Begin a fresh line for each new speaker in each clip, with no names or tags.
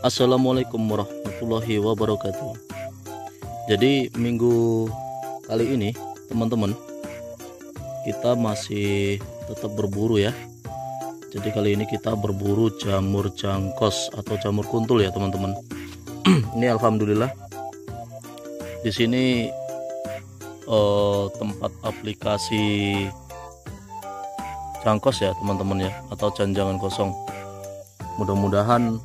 Assalamualaikum warahmatullahi wabarakatuh Jadi minggu kali ini teman-teman Kita masih tetap berburu ya Jadi kali ini kita berburu jamur jangkos atau jamur kuntul ya teman-teman Ini Alhamdulillah Di sini eh, tempat aplikasi jangkos ya teman-teman ya Atau janjangan kosong Mudah-mudahan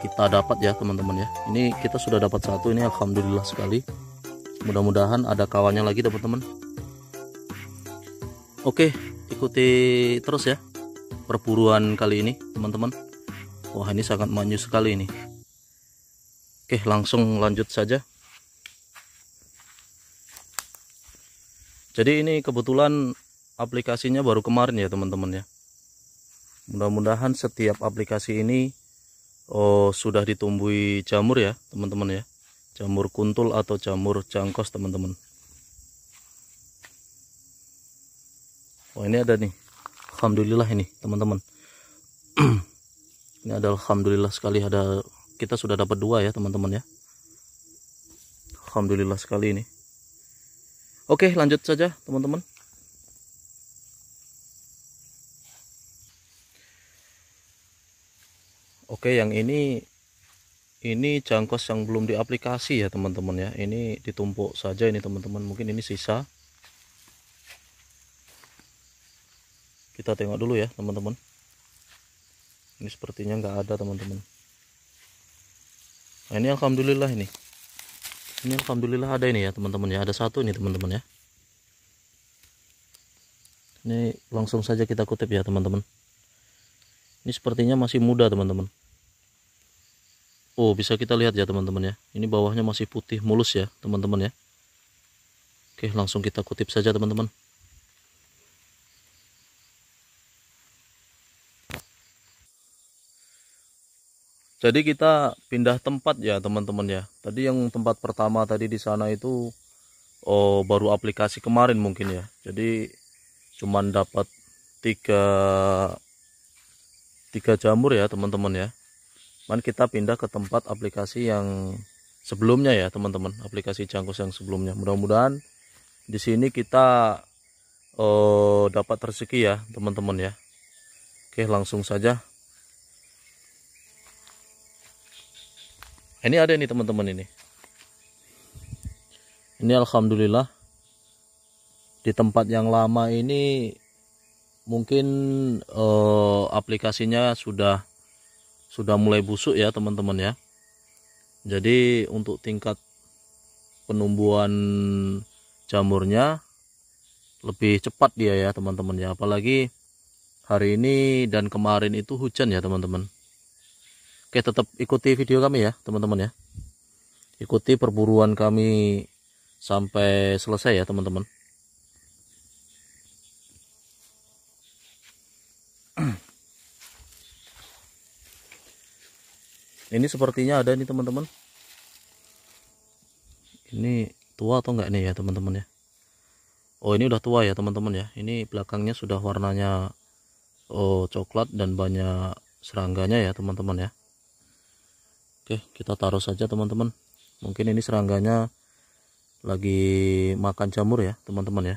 kita dapat ya teman-teman ya ini kita sudah dapat satu ini Alhamdulillah sekali mudah-mudahan ada kawannya lagi teman-teman oke ikuti terus ya perburuan kali ini teman-teman wah ini sangat manju sekali ini oke langsung lanjut saja jadi ini kebetulan aplikasinya baru kemarin ya teman-teman ya mudah-mudahan setiap aplikasi ini oh, sudah ditumbuhi jamur ya teman-teman ya jamur kuntul atau jamur jangkos teman-teman oh ini ada nih Alhamdulillah ini teman-teman ini adalah Alhamdulillah sekali ada kita sudah dapat dua ya teman-teman ya Alhamdulillah sekali ini Oke lanjut saja teman-teman Oke yang ini ini jangkos yang belum diaplikasi ya teman-teman ya ini ditumpuk saja ini teman-teman mungkin ini sisa kita tengok dulu ya teman-teman ini sepertinya nggak ada teman-teman nah, ini alhamdulillah ini ini alhamdulillah ada ini ya teman-teman ya ada satu ini teman-teman ya ini langsung saja kita kutip ya teman-teman ini sepertinya masih muda teman-teman Oh bisa kita lihat ya teman-teman ya Ini bawahnya masih putih mulus ya teman-teman ya Oke langsung kita kutip saja teman-teman Jadi kita pindah tempat ya teman-teman ya. Tadi yang tempat pertama tadi di sana itu oh, baru aplikasi kemarin mungkin ya. Jadi cuman dapat tiga tiga jamur ya teman-teman ya cuman kita pindah ke tempat aplikasi yang sebelumnya ya teman-teman aplikasi cangkus yang sebelumnya mudah-mudahan di sini kita uh, dapat rezeki ya teman-teman ya oke langsung saja ini ada nih teman-teman ini ini alhamdulillah di tempat yang lama ini mungkin uh, aplikasinya sudah sudah mulai busuk ya teman-teman ya jadi untuk tingkat penumbuhan jamurnya lebih cepat dia ya teman-teman ya apalagi hari ini dan kemarin itu hujan ya teman-teman oke tetap ikuti video kami ya teman-teman ya ikuti perburuan kami sampai selesai ya teman-teman ini sepertinya ada ini teman-teman ini tua atau enggak nih ya teman-teman ya Oh ini udah tua ya teman-teman ya ini belakangnya sudah warnanya oh, coklat dan banyak serangganya ya teman-teman ya Oke kita taruh saja teman-teman mungkin ini serangganya lagi makan jamur ya teman-teman ya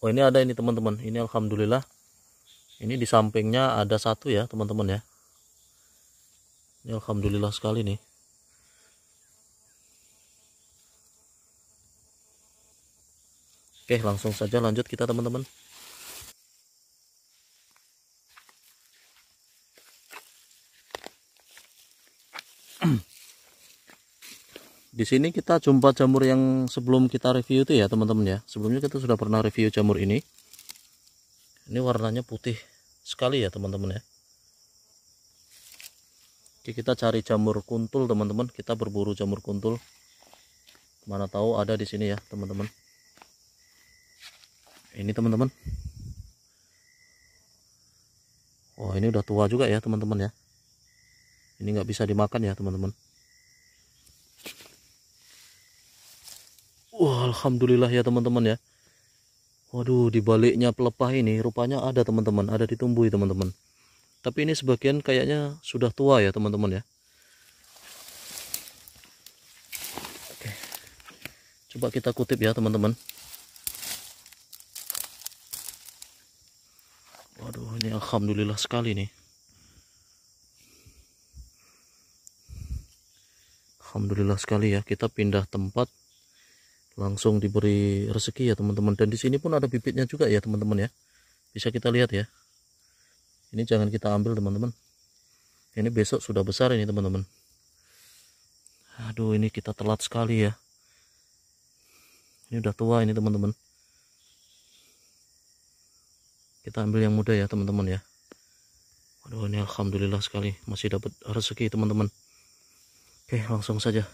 Oh ini ada ini teman-teman ini Alhamdulillah ini di sampingnya ada satu ya teman-teman ya ini alhamdulillah sekali nih Oke langsung saja lanjut kita teman-teman di sini kita jumpa jamur yang sebelum kita review itu ya teman-teman ya sebelumnya kita sudah pernah review jamur ini ini warnanya putih sekali ya teman-teman ya Oke, kita cari jamur kuntul teman-teman kita berburu jamur kuntul mana tahu ada di sini ya teman-teman ini teman-teman Oh ini udah tua juga ya teman-teman ya ini nggak bisa dimakan ya teman-teman Wah Alhamdulillah ya teman-teman ya Waduh, di baliknya pelepah ini rupanya ada teman-teman, ada ditumbuhi teman-teman. Tapi ini sebagian kayaknya sudah tua ya teman-teman ya. Oke. Coba kita kutip ya teman-teman. Waduh, ini alhamdulillah sekali nih. Alhamdulillah sekali ya, kita pindah tempat langsung diberi rezeki ya teman-teman dan di sini pun ada bibitnya juga ya teman-teman ya bisa kita lihat ya ini jangan kita ambil teman-teman ini besok sudah besar ini teman-teman aduh ini kita telat sekali ya ini udah tua ini teman-teman kita ambil yang muda ya teman-teman ya Aduh ini alhamdulillah sekali masih dapat rezeki teman-teman. Oke langsung saja.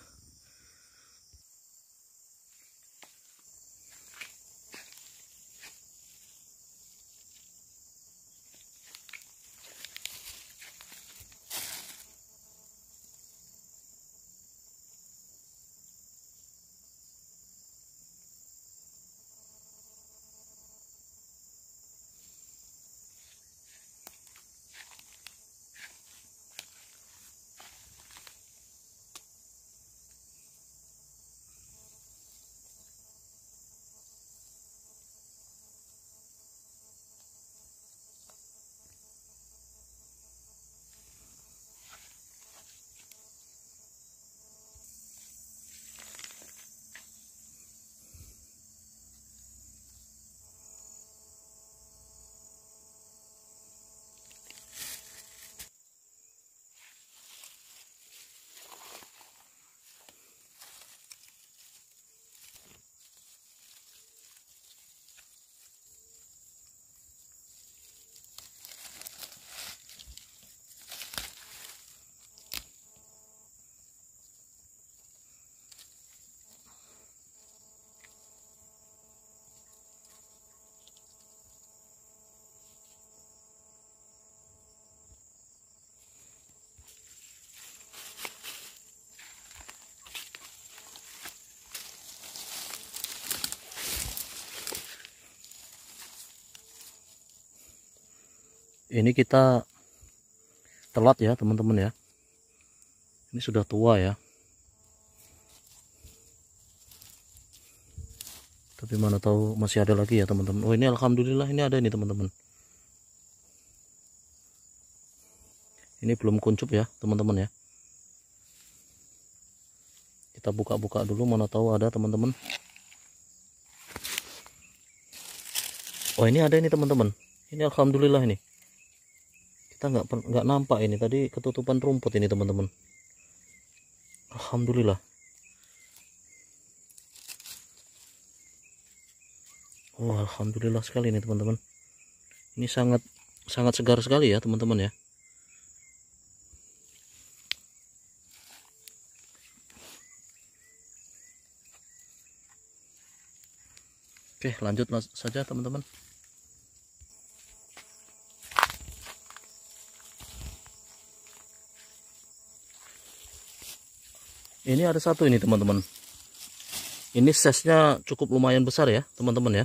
ini kita telat ya teman-teman ya ini sudah tua ya tapi mana tahu masih ada lagi ya teman-teman oh ini alhamdulillah ini ada ini teman-teman ini belum kuncup ya teman-teman ya kita buka-buka dulu mana tahu ada teman-teman oh ini ada ini teman-teman ini alhamdulillah ini kita nggak nggak nampak ini tadi ketutupan rumput ini teman-teman Alhamdulillah Wah, oh, Alhamdulillah sekali ini teman-teman ini sangat sangat segar sekali ya teman-teman ya Oke lanjut saja teman-teman ini ada satu ini teman-teman ini sesnya cukup lumayan besar ya teman-teman ya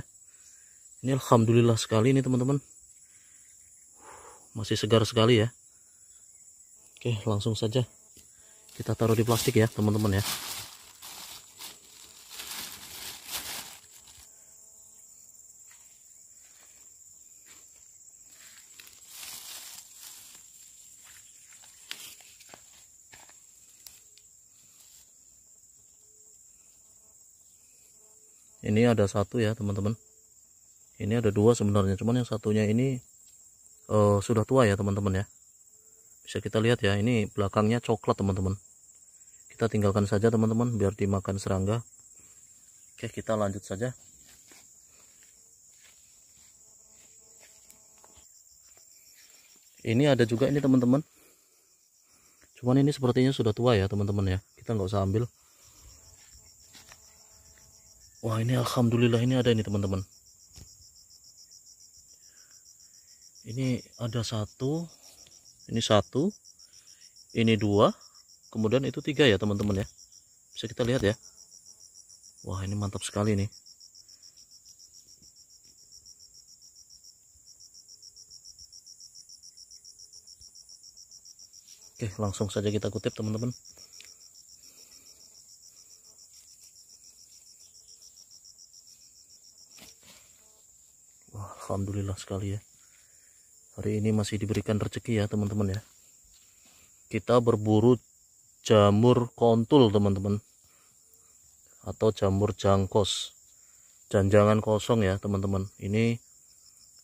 ini Alhamdulillah sekali ini teman-teman masih segar sekali ya Oke langsung saja kita taruh di plastik ya teman-teman ya ada satu ya teman-teman ini ada dua sebenarnya cuman yang satunya ini uh, sudah tua ya teman-teman ya bisa kita lihat ya ini belakangnya coklat teman-teman kita tinggalkan saja teman-teman biar dimakan serangga oke kita lanjut saja ini ada juga ini teman-teman cuman ini sepertinya sudah tua ya teman-teman ya kita nggak usah ambil Wah ini alhamdulillah ini ada ini teman-teman. Ini ada satu, ini satu, ini dua, kemudian itu tiga ya teman-teman ya. Bisa kita lihat ya. Wah ini mantap sekali nih. Oke langsung saja kita kutip teman-teman. Alhamdulillah sekali ya hari ini masih diberikan rezeki ya teman-teman ya kita berburu jamur kontul teman-teman atau jamur jangkos janjangan kosong ya teman-teman ini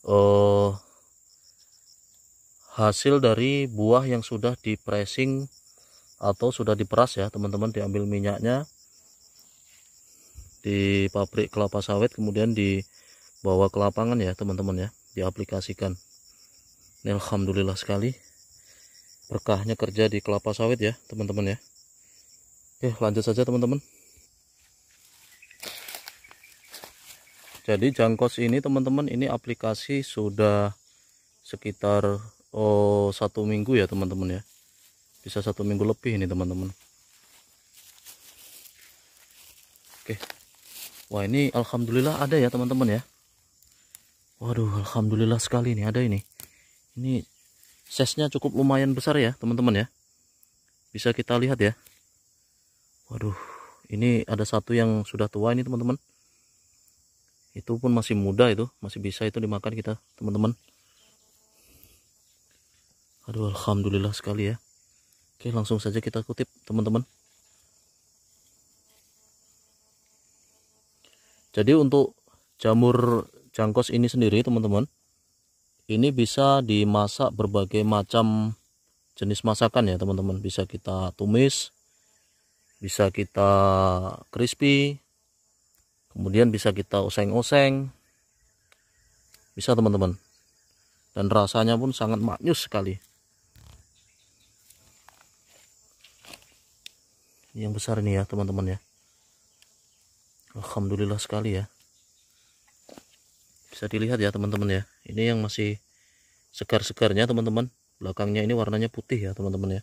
uh, hasil dari buah yang sudah di pressing atau sudah diperas ya teman-teman diambil minyaknya di pabrik kelapa sawit kemudian di bawa ke lapangan ya teman-teman ya diaplikasikan ini Alhamdulillah sekali berkahnya kerja di kelapa sawit ya teman-teman ya oke lanjut saja teman-teman jadi jangkos ini teman-teman ini aplikasi sudah sekitar oh, satu minggu ya teman-teman ya bisa satu minggu lebih ini teman-teman oke wah ini Alhamdulillah ada ya teman-teman ya Waduh, alhamdulillah sekali ini ada ini. Ini sesnya cukup lumayan besar ya, teman-teman ya. Bisa kita lihat ya. Waduh, ini ada satu yang sudah tua ini, teman-teman. Itu pun masih muda itu, masih bisa itu dimakan kita, teman-teman. Aduh, alhamdulillah sekali ya. Oke, langsung saja kita kutip, teman-teman. Jadi untuk jamur jangkos ini sendiri teman-teman ini bisa dimasak berbagai macam jenis masakan ya teman-teman bisa kita tumis bisa kita crispy kemudian bisa kita oseng-oseng bisa teman-teman dan rasanya pun sangat maknyus sekali yang besar ini ya teman-teman ya Alhamdulillah sekali ya bisa dilihat ya teman-teman ya ini yang masih segar-segarnya teman-teman belakangnya ini warnanya putih ya teman-teman ya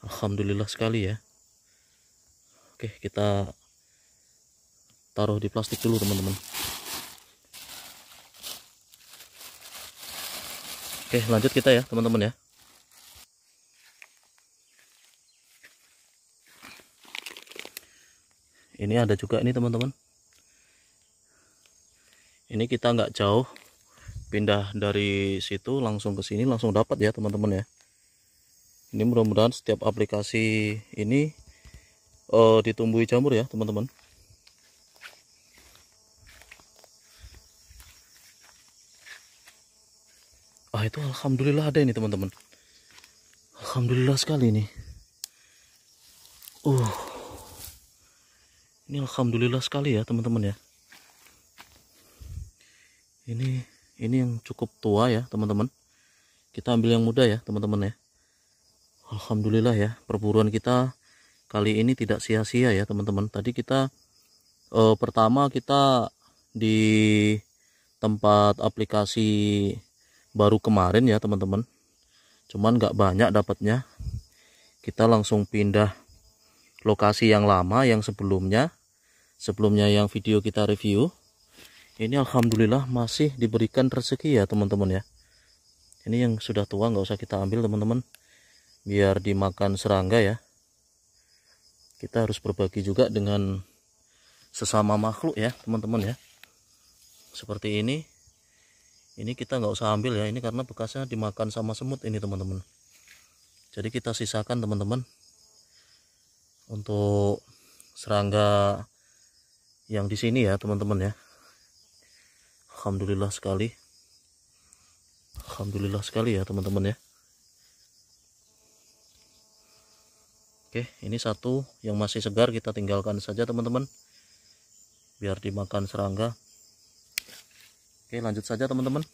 Alhamdulillah sekali ya Oke kita taruh di plastik dulu teman-teman Oke lanjut kita ya teman-teman ya ini ada juga ini teman-teman ini kita nggak jauh pindah dari situ langsung ke sini langsung dapat ya teman-teman ya ini mudah-mudahan setiap aplikasi ini uh, ditumbuhi jamur ya teman-teman ah itu alhamdulillah ada ini teman-teman alhamdulillah sekali ini uh ini alhamdulillah sekali ya teman-teman ya ini ini yang cukup tua ya teman-teman kita ambil yang muda ya teman-teman ya Alhamdulillah ya perburuan kita kali ini tidak sia-sia ya teman-teman tadi kita eh, pertama kita di tempat aplikasi baru kemarin ya teman-teman cuman nggak banyak dapatnya kita langsung pindah lokasi yang lama yang sebelumnya sebelumnya yang video kita review ini alhamdulillah masih diberikan rezeki ya teman-teman ya ini yang sudah tua nggak usah kita ambil teman-teman biar dimakan serangga ya kita harus berbagi juga dengan sesama makhluk ya teman-teman ya seperti ini ini kita nggak usah ambil ya ini karena bekasnya dimakan sama semut ini teman-teman jadi kita sisakan teman-teman untuk serangga yang di sini ya teman-teman ya Alhamdulillah sekali Alhamdulillah sekali ya teman-teman ya Oke ini satu yang masih segar kita tinggalkan saja teman-teman biar dimakan serangga Oke lanjut saja teman-teman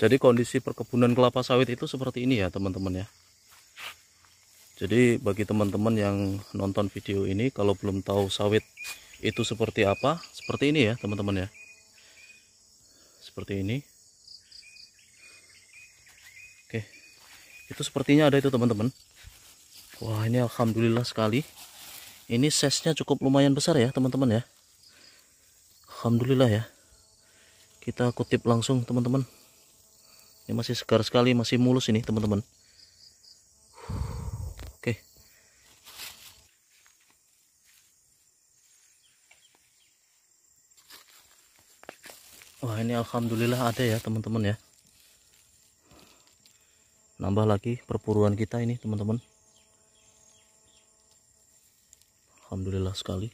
Jadi kondisi perkebunan kelapa sawit itu seperti ini ya teman-teman ya jadi bagi teman-teman yang nonton video ini kalau belum tahu sawit itu seperti apa, seperti ini ya teman-teman ya. Seperti ini. Oke. Itu sepertinya ada itu teman-teman. Wah, ini alhamdulillah sekali. Ini size-nya cukup lumayan besar ya teman-teman ya. Alhamdulillah ya. Kita kutip langsung teman-teman. Ini masih segar sekali, masih mulus ini teman-teman. Wah ini alhamdulillah ada ya teman-teman ya. Nambah lagi perpuruan kita ini teman-teman. Alhamdulillah sekali.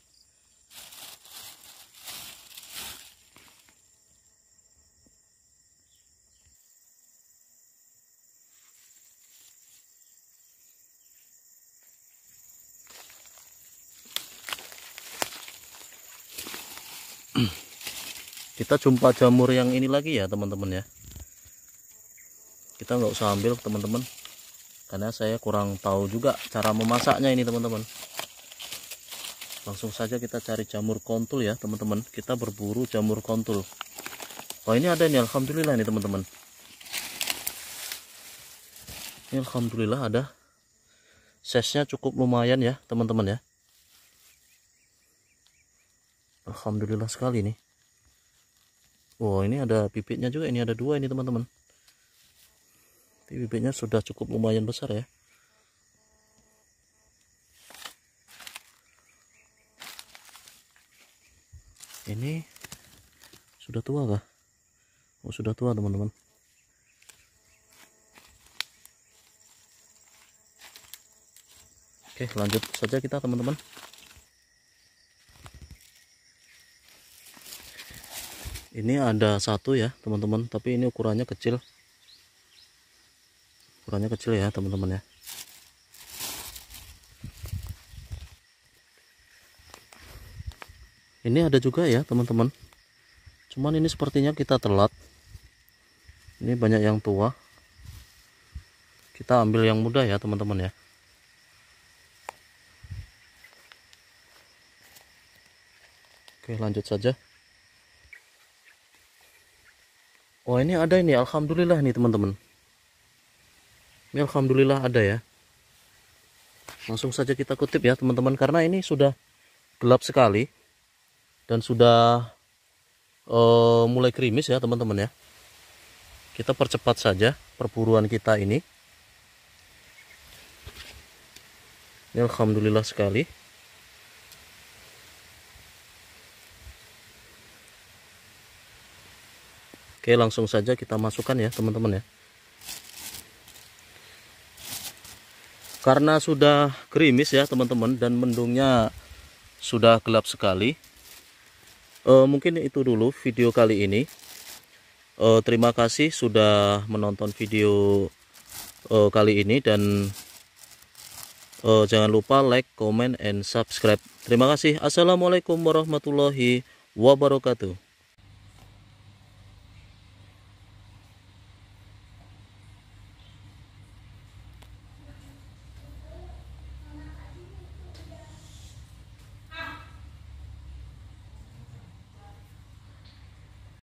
Mm-hmm. kita jumpa jamur yang ini lagi ya teman-teman ya kita nggak usah ambil teman-teman karena saya kurang tahu juga cara memasaknya ini teman-teman langsung saja kita cari jamur kontul ya teman-teman kita berburu jamur kontul Oh ini ada nih alhamdulillah nih teman-teman ini alhamdulillah ada Sesnya cukup lumayan ya teman-teman ya Alhamdulillah sekali nih Oh ini ada bibitnya juga ini ada dua ini teman-teman bibitnya sudah cukup lumayan besar ya ini sudah tua kah Oh sudah tua teman-teman Oke lanjut saja kita teman-teman ini ada satu ya teman-teman tapi ini ukurannya kecil ukurannya kecil ya teman-teman ya ini ada juga ya teman-teman cuman ini sepertinya kita telat ini banyak yang tua kita ambil yang muda ya teman-teman ya oke lanjut saja Oh ini ada ini Alhamdulillah nih teman-teman Ini Alhamdulillah ada ya Langsung saja kita kutip ya teman-teman Karena ini sudah gelap sekali Dan sudah uh, mulai krimis ya teman-teman ya Kita percepat saja perburuan kita ini Ini Alhamdulillah sekali Oke langsung saja kita masukkan ya teman-teman ya karena sudah gerimis ya teman-teman dan mendungnya sudah gelap sekali e, mungkin itu dulu video kali ini e, terima kasih sudah menonton video e, kali ini dan e, jangan lupa like comment and subscribe terima kasih assalamualaikum warahmatullahi wabarakatuh